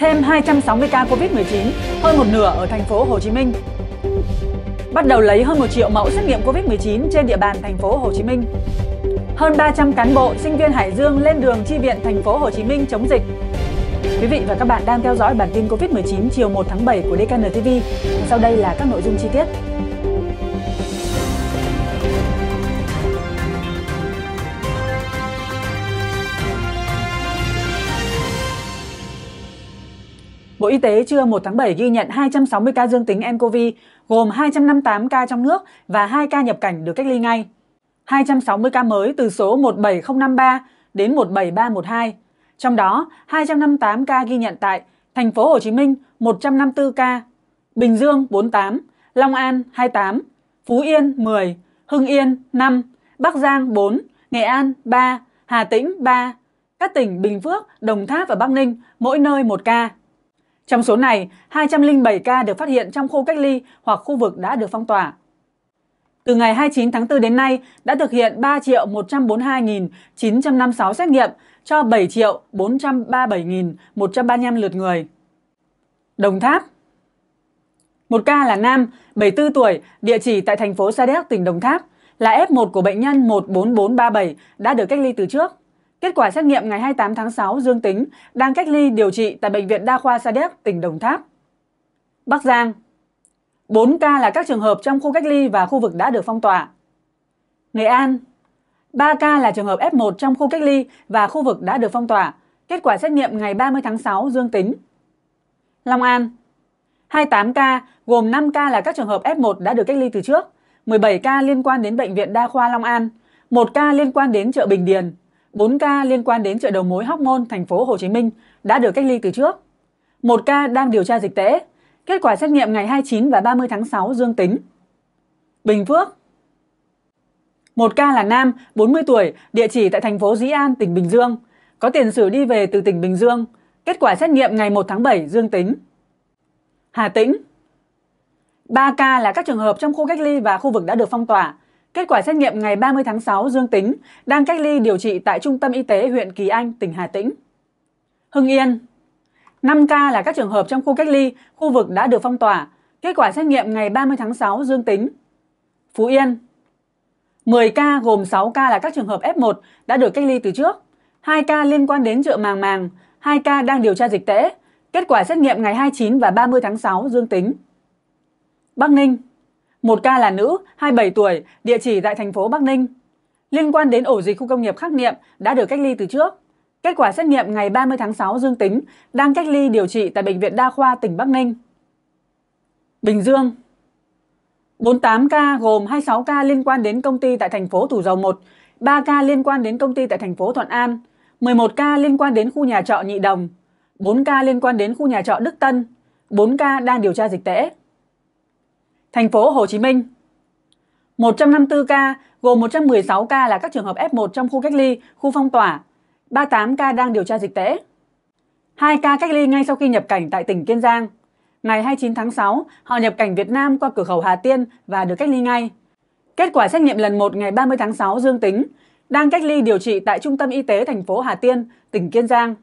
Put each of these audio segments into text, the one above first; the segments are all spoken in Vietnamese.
thêm 260 ca Covid-19, hơn một nửa ở thành phố Hồ Chí Minh. Bắt đầu lấy hơn 1 triệu mẫu xét nghiệm Covid-19 trên địa bàn thành phố Hồ Chí Minh. Hơn 300 cán bộ, sinh viên Hải Dương lên đường chi viện thành phố Hồ Chí Minh chống dịch. Quý vị và các bạn đang theo dõi bản tin Covid-19 chiều 1 tháng 7 của DKN TV. Sau đây là các nội dung chi tiết. Bộ Y tế trưa 1 tháng 7 ghi nhận 260 ca dương tính nCoV, gồm 258 ca trong nước và 2 ca nhập cảnh được cách ly ngay. 260 ca mới từ số 17053 đến 17312. Trong đó, 258 ca ghi nhận tại Thành phố Hồ Chí Minh 154 ca, Bình Dương 48, Long An 28, Phú Yên 10, Hưng Yên 5, Bắc Giang 4, Nghệ An 3, Hà Tĩnh 3, các tỉnh Bình Phước, Đồng Tháp và Bắc Ninh mỗi nơi 1 ca. Trong số này, 207 ca được phát hiện trong khu cách ly hoặc khu vực đã được phong tỏa. Từ ngày 29 tháng 4 đến nay, đã thực hiện 3 142.956 xét nghiệm cho 7 437.135 lượt người. Đồng Tháp Một ca là nam, 74 tuổi, địa chỉ tại thành phố Sa Đéc, tỉnh Đồng Tháp, là F1 của bệnh nhân 14437 đã được cách ly từ trước. Kết quả xét nghiệm ngày 28 tháng 6 dương tính, đang cách ly điều trị tại Bệnh viện Đa khoa Sa Đéc, tỉnh Đồng Tháp. Bắc Giang 4 ca là các trường hợp trong khu cách ly và khu vực đã được phong tỏa. Nghệ An 3 ca là trường hợp F1 trong khu cách ly và khu vực đã được phong tỏa. Kết quả xét nghiệm ngày 30 tháng 6 dương tính. Long An 28 ca, gồm 5 ca là các trường hợp F1 đã được cách ly từ trước, 17 ca liên quan đến Bệnh viện Đa khoa Long An, 1 ca liên quan đến chợ Bình Điền, 4 ca liên quan đến chợ đầu mối Hóc Môn, thành phố Hồ Chí Minh đã được cách ly từ trước. Một ca đang điều tra dịch tễ, kết quả xét nghiệm ngày 29 và 30 tháng 6 dương tính. Bình Phước Một ca là nam, 40 tuổi, địa chỉ tại thành phố Dĩ An, tỉnh Bình Dương, có tiền sử đi về từ tỉnh Bình Dương, kết quả xét nghiệm ngày 1 tháng 7 dương tính. Hà Tĩnh 3 ca là các trường hợp trong khu cách ly và khu vực đã được phong tỏa, Kết quả xét nghiệm ngày 30 tháng 6 dương tính, đang cách ly điều trị tại Trung tâm Y tế huyện Kỳ Anh, tỉnh Hà Tĩnh. Hưng Yên 5 ca là các trường hợp trong khu cách ly, khu vực đã được phong tỏa. Kết quả xét nghiệm ngày 30 tháng 6 dương tính. Phú Yên 10 ca gồm 6 ca là các trường hợp F1 đã được cách ly từ trước, 2 ca liên quan đến chợ Màng Màng, 2 ca đang điều tra dịch tễ. Kết quả xét nghiệm ngày 29 và 30 tháng 6 dương tính. Bắc Ninh một ca là nữ, 27 tuổi, địa chỉ tại thành phố Bắc Ninh. Liên quan đến ổ dịch khu công nghiệp khắc niệm đã được cách ly từ trước. Kết quả xét nghiệm ngày 30 tháng 6 dương tính, đang cách ly điều trị tại Bệnh viện Đa khoa tỉnh Bắc Ninh. Bình Dương 48 ca gồm 26 ca liên quan đến công ty tại thành phố Thủ Dầu Một, 3 ca liên quan đến công ty tại thành phố Thuận An, 11 ca liên quan đến khu nhà trọ Nhị Đồng, 4 ca liên quan đến khu nhà trọ Đức Tân, 4 ca đang điều tra dịch tễ. Thành phố Hồ Chí Minh 154 ca, gồm 116 ca là các trường hợp F1 trong khu cách ly, khu phong tỏa, 38 ca đang điều tra dịch tễ. 2 ca cách ly ngay sau khi nhập cảnh tại tỉnh Kiên Giang. Ngày 29 tháng 6, họ nhập cảnh Việt Nam qua cửa khẩu Hà Tiên và được cách ly ngay. Kết quả xét nghiệm lần 1 ngày 30 tháng 6 dương tính, đang cách ly điều trị tại Trung tâm Y tế thành phố Hà Tiên, tỉnh Kiên Giang.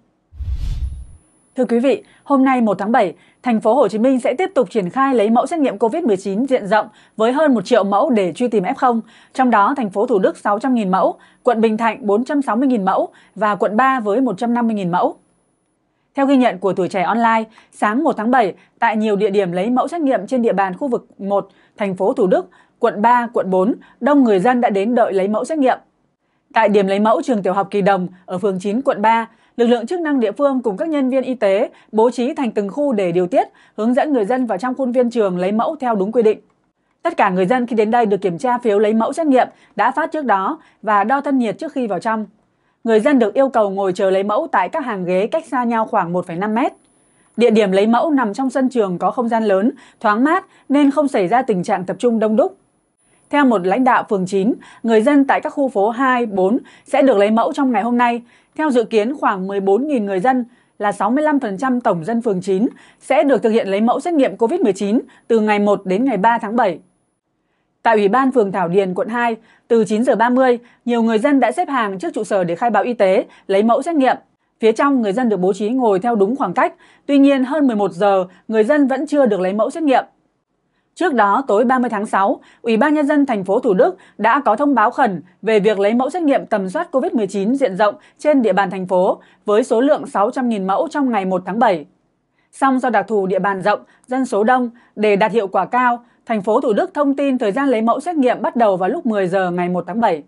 Thưa quý vị, hôm nay 1 tháng 7, thành phố Hồ Chí Minh sẽ tiếp tục triển khai lấy mẫu xét nghiệm COVID-19 diện rộng với hơn 1 triệu mẫu để truy tìm F0, trong đó thành phố Thủ Đức 600.000 mẫu, quận Bình Thạnh 460.000 mẫu và quận 3 với 150.000 mẫu. Theo ghi nhận của Tuổi Trẻ Online, sáng 1 tháng 7, tại nhiều địa điểm lấy mẫu xét nghiệm trên địa bàn khu vực 1, thành phố Thủ Đức, quận 3, quận 4, đông người dân đã đến đợi lấy mẫu xét nghiệm. Tại điểm lấy mẫu trường tiểu học Kỳ Đồng ở phường 9, quận 3, lực lượng chức năng địa phương cùng các nhân viên y tế bố trí thành từng khu để điều tiết, hướng dẫn người dân vào trong khuôn viên trường lấy mẫu theo đúng quy định. Tất cả người dân khi đến đây được kiểm tra phiếu lấy mẫu xét nghiệm đã phát trước đó và đo thân nhiệt trước khi vào trong. Người dân được yêu cầu ngồi chờ lấy mẫu tại các hàng ghế cách xa nhau khoảng 1,5 mét. Địa điểm lấy mẫu nằm trong sân trường có không gian lớn, thoáng mát nên không xảy ra tình trạng tập trung đông đúc. Theo một lãnh đạo phường 9, người dân tại các khu phố 2, 4 sẽ được lấy mẫu trong ngày hôm nay, theo dự kiến, khoảng 14.000 người dân là 65% tổng dân phường 9 sẽ được thực hiện lấy mẫu xét nghiệm COVID-19 từ ngày 1 đến ngày 3 tháng 7. Tại Ủy ban phường Thảo Điền, quận 2, từ 9 giờ 30, nhiều người dân đã xếp hàng trước trụ sở để khai báo y tế, lấy mẫu xét nghiệm. Phía trong, người dân được bố trí ngồi theo đúng khoảng cách. Tuy nhiên, hơn 11 giờ, người dân vẫn chưa được lấy mẫu xét nghiệm. Trước đó, tối 30 tháng 6, Ủy ban nhân dân thành phố Thủ Đức đã có thông báo khẩn về việc lấy mẫu xét nghiệm tầm soát COVID-19 diện rộng trên địa bàn thành phố với số lượng 600.000 mẫu trong ngày 1 tháng 7. Song do đặc thù địa bàn rộng, dân số đông, để đạt hiệu quả cao, thành phố Thủ Đức thông tin thời gian lấy mẫu xét nghiệm bắt đầu vào lúc 10 giờ ngày 1 tháng 7.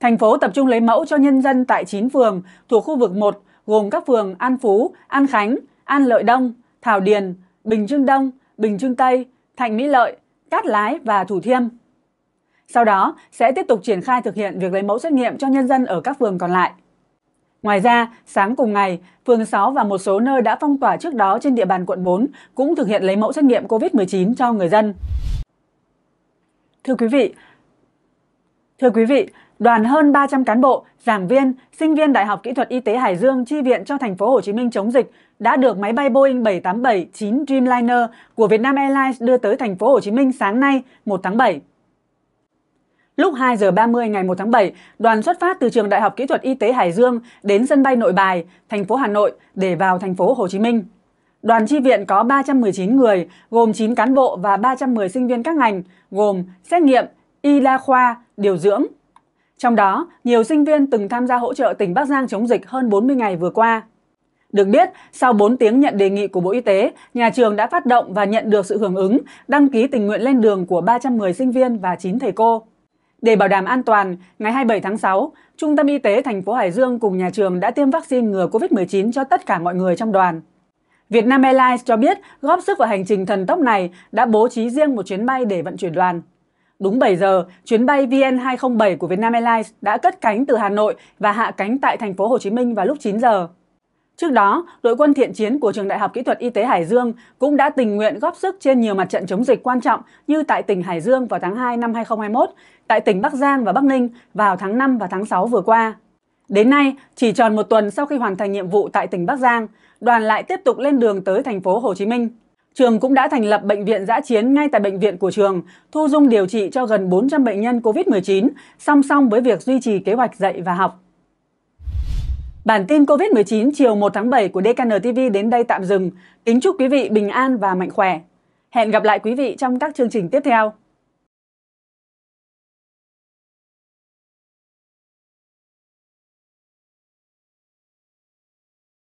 Thành phố tập trung lấy mẫu cho nhân dân tại 9 phường thuộc khu vực 1 gồm các phường An Phú, An Khánh, An Lợi Đông, Thảo Điền, Bình Trưng Đông, Bình Trưng Tây, Thành Mỹ Lợi, Cát Lái và Thủ Thiêm. Sau đó sẽ tiếp tục triển khai thực hiện việc lấy mẫu xét nghiệm cho nhân dân ở các phường còn lại. Ngoài ra, sáng cùng ngày, phường 6 và một số nơi đã phong tỏa trước đó trên địa bàn quận 4 cũng thực hiện lấy mẫu xét nghiệm COVID-19 cho người dân. Thưa quý vị, Thưa quý vị, đoàn hơn 300 cán bộ, giảng viên, sinh viên Đại học Kỹ thuật Y tế Hải Dương chi viện cho thành phố Hồ Chí Minh chống dịch đã được máy bay Boeing 787-9 Dreamliner của Vietnam Airlines đưa tới thành phố Hồ Chí Minh sáng nay, 1 tháng 7. Lúc 2 giờ 30 ngày 1 tháng 7, đoàn xuất phát từ trường Đại học Kỹ thuật Y tế Hải Dương đến sân bay Nội Bài, thành phố Hà Nội để vào thành phố Hồ Chí Minh. Đoàn chi viện có 319 người, gồm 9 cán bộ và 310 sinh viên các ngành, gồm xét nghiệm, y đa khoa, điều dưỡng, trong đó, nhiều sinh viên từng tham gia hỗ trợ tỉnh Bắc Giang chống dịch hơn 40 ngày vừa qua. Được biết, sau 4 tiếng nhận đề nghị của Bộ Y tế, nhà trường đã phát động và nhận được sự hưởng ứng đăng ký tình nguyện lên đường của 310 sinh viên và 9 thầy cô. Để bảo đảm an toàn, ngày 27 tháng 6, Trung tâm Y tế thành phố Hải Dương cùng nhà trường đã tiêm vaccine ngừa COVID-19 cho tất cả mọi người trong đoàn. Vietnam Airlines cho biết góp sức vào hành trình thần tốc này đã bố trí riêng một chuyến bay để vận chuyển đoàn. Đúng 7 giờ, chuyến bay VN207 của Vietnam Airlines đã cất cánh từ Hà Nội và hạ cánh tại thành phố Hồ Chí Minh vào lúc 9 giờ. Trước đó, đội quân thiện chiến của Trường Đại học Kỹ thuật Y tế Hải Dương cũng đã tình nguyện góp sức trên nhiều mặt trận chống dịch quan trọng như tại tỉnh Hải Dương vào tháng 2 năm 2021, tại tỉnh Bắc Giang và Bắc Ninh vào tháng 5 và tháng 6 vừa qua. Đến nay, chỉ tròn một tuần sau khi hoàn thành nhiệm vụ tại tỉnh Bắc Giang, đoàn lại tiếp tục lên đường tới thành phố Hồ Chí Minh. Trường cũng đã thành lập bệnh viện giã chiến ngay tại bệnh viện của trường, thu dung điều trị cho gần 400 bệnh nhân COVID-19, song song với việc duy trì kế hoạch dạy và học. Bản tin COVID-19 chiều 1 tháng 7 của DKN TV đến đây tạm dừng. Kính chúc quý vị bình an và mạnh khỏe. Hẹn gặp lại quý vị trong các chương trình tiếp theo.